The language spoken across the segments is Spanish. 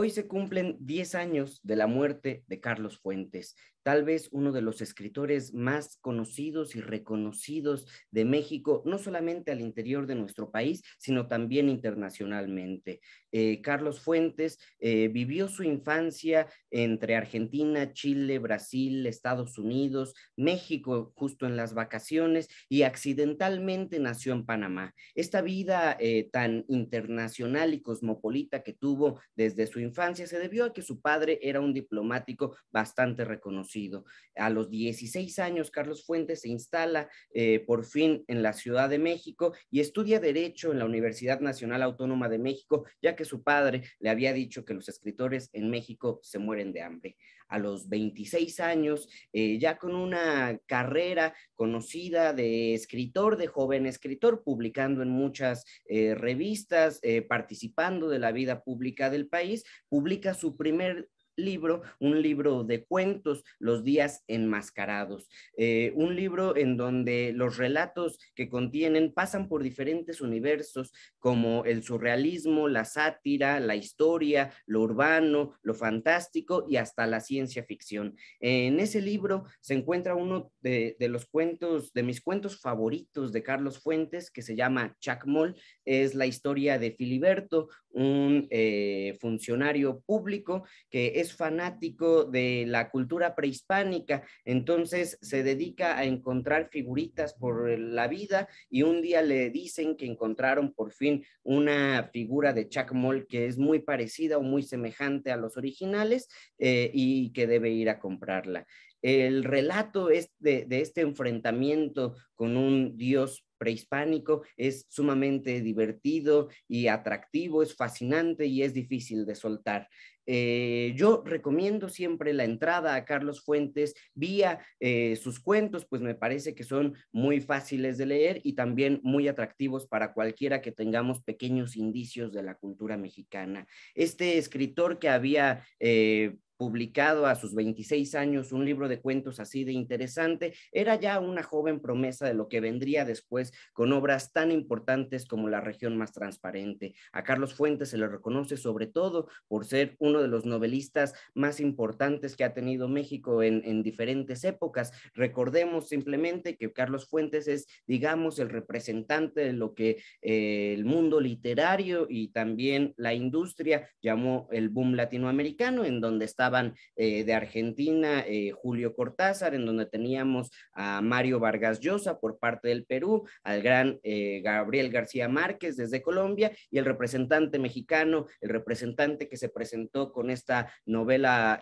Hoy se cumplen 10 años de la muerte de Carlos Fuentes, tal vez uno de los escritores más conocidos y reconocidos de México, no solamente al interior de nuestro país, sino también internacionalmente. Eh, Carlos Fuentes eh, vivió su infancia entre Argentina, Chile, Brasil, Estados Unidos, México, justo en las vacaciones, y accidentalmente nació en Panamá. Esta vida eh, tan internacional y cosmopolita que tuvo desde su infancia se debió a que su padre era un diplomático bastante reconocido. A los 16 años, Carlos Fuentes se instala eh, por fin en la Ciudad de México y estudia Derecho en la Universidad Nacional Autónoma de México, ya que su padre le había dicho que los escritores en México se mueren de hambre a los 26 años, eh, ya con una carrera conocida de escritor, de joven escritor, publicando en muchas eh, revistas, eh, participando de la vida pública del país, publica su primer libro, un libro de cuentos, Los días enmascarados, eh, un libro en donde los relatos que contienen pasan por diferentes universos como el surrealismo, la sátira, la historia, lo urbano, lo fantástico y hasta la ciencia ficción. En ese libro se encuentra uno de, los cuentos, de mis cuentos favoritos de Carlos Fuentes, que se llama Chacmol, es la historia de Filiberto, un eh, funcionario público que es fanático de la cultura prehispánica, entonces se dedica a encontrar figuritas por la vida y un día le dicen que encontraron por fin una figura de Chacmol que es muy parecida o muy semejante a los originales eh, y que debe ir a comprarla el relato es de, de, este enfrentamiento con un dios prehispánico, es sumamente divertido y atractivo, es fascinante y es difícil de soltar. Eh, yo recomiendo siempre la entrada a Carlos Fuentes vía eh, sus cuentos, pues me parece que son muy fáciles de leer y también muy atractivos para cualquiera que tengamos pequeños indicios de la cultura mexicana. Este escritor que había eh, publicado a sus 26 años un libro de cuentos así de interesante, era ya una joven promesa de lo que vendría después con obras tan importantes como La región más transparente. A Carlos Fuentes se le reconoce sobre todo por ser uno de los novelistas más importantes que ha tenido México en, diferentes épocas. Recordemos simplemente que Carlos Fuentes es, digamos, el representante de lo que eh, el mundo literario y también la industria llamó el boom latinoamericano, en donde está eh, de Argentina eh, Julio Cortázar, en donde teníamos a Mario Vargas Llosa por parte del Perú, al gran eh, Gabriel García Márquez desde Colombia y el representante mexicano, el representante que se presentó con esta novela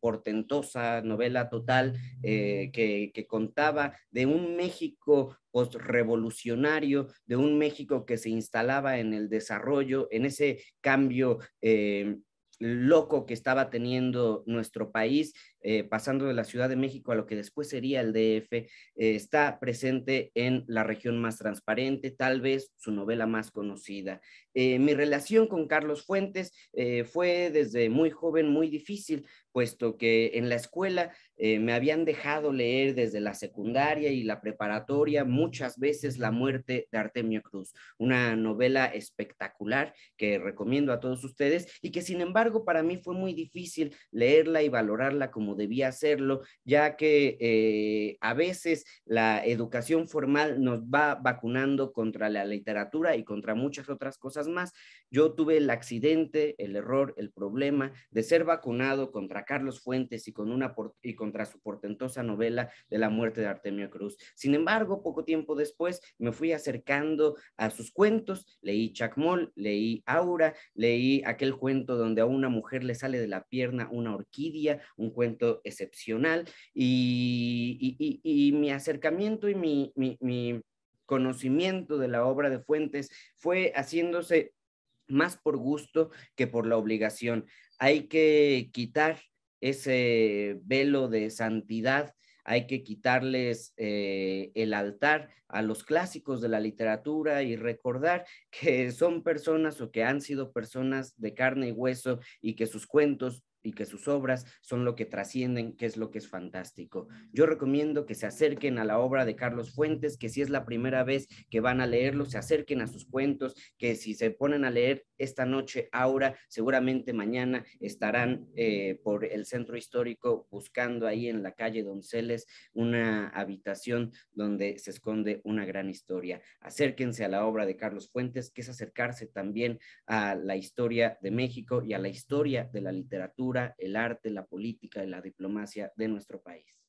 portentosa, novela total que, contaba de un México postrevolucionario, de un México que se instalaba en el desarrollo, en ese cambio loco que estaba teniendo nuestro país eh, pasando de la Ciudad de México a lo que después sería el DF, eh, está presente en la región más transparente, tal vez su novela más conocida. Eh, mi relación con Carlos Fuentes fue desde muy joven muy difícil, puesto que en la escuela me habían dejado leer desde la secundaria y la preparatoria muchas veces La muerte de Artemio Cruz, una novela espectacular que recomiendo a todos ustedes y que sin embargo para mí fue muy difícil leerla y valorarla como debía hacerlo, ya que eh, a veces la educación formal nos va vacunando contra la literatura y contra muchas otras cosas más. Yo tuve el accidente, el error, el problema de ser vacunado contra Carlos Fuentes y, y contra su portentosa novela de la muerte de Artemio Cruz. Sin embargo, poco tiempo después me fui acercando a sus cuentos, leí Chacmol, leí Aura, leí aquel cuento donde a una mujer le sale de la pierna una orquídea, un cuento excepcional y, mi acercamiento y mi, conocimiento de la obra de Fuentes fue haciéndose más por gusto que por la obligación. Hay que quitar ese velo de santidad hay que quitarles eh, el altar a los clásicos de la literatura y recordar que son personas o que han sido personas de carne y hueso y que sus cuentos y que sus obras son lo que trascienden, que es lo que es fantástico. Yo recomiendo que se acerquen a la obra de Carlos Fuentes, que si es la primera vez que van a leerlo, se acerquen a sus cuentos, que si se ponen a leer esta noche ahora, seguramente mañana estarán eh, por el centro histórico buscando ahí en la calle Donceles una habitación donde se esconde una gran historia. Acérquense a la obra de Carlos Fuentes, que es acercarse también a la historia de México y a la historia de la literatura el arte, la política y la diplomacia de nuestro país.